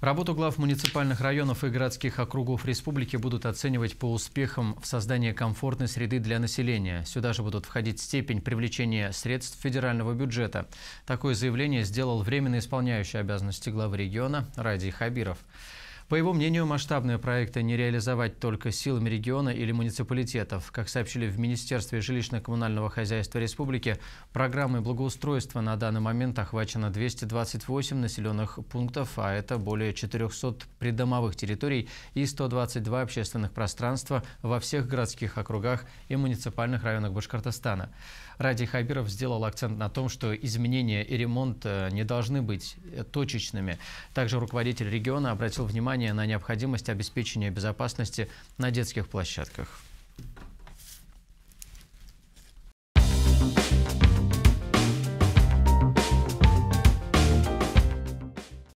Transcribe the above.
Работу глав муниципальных районов и городских округов республики будут оценивать по успехам в создании комфортной среды для населения. Сюда же будут входить степень привлечения средств федерального бюджета. Такое заявление сделал временно исполняющий обязанности главы региона Ради Хабиров. По его мнению, масштабные проекты не реализовать только силами региона или муниципалитетов. Как сообщили в Министерстве жилищно-коммунального хозяйства республики, программой благоустройства на данный момент охвачено 228 населенных пунктов, а это более 400 придомовых территорий и 122 общественных пространства во всех городских округах и муниципальных районах Башкортостана. Ради Хабиров сделал акцент на том, что изменения и ремонт э, не должны быть э, точечными. Также руководитель региона обратил внимание внимание на необходимость обеспечения безопасности на детских площадках.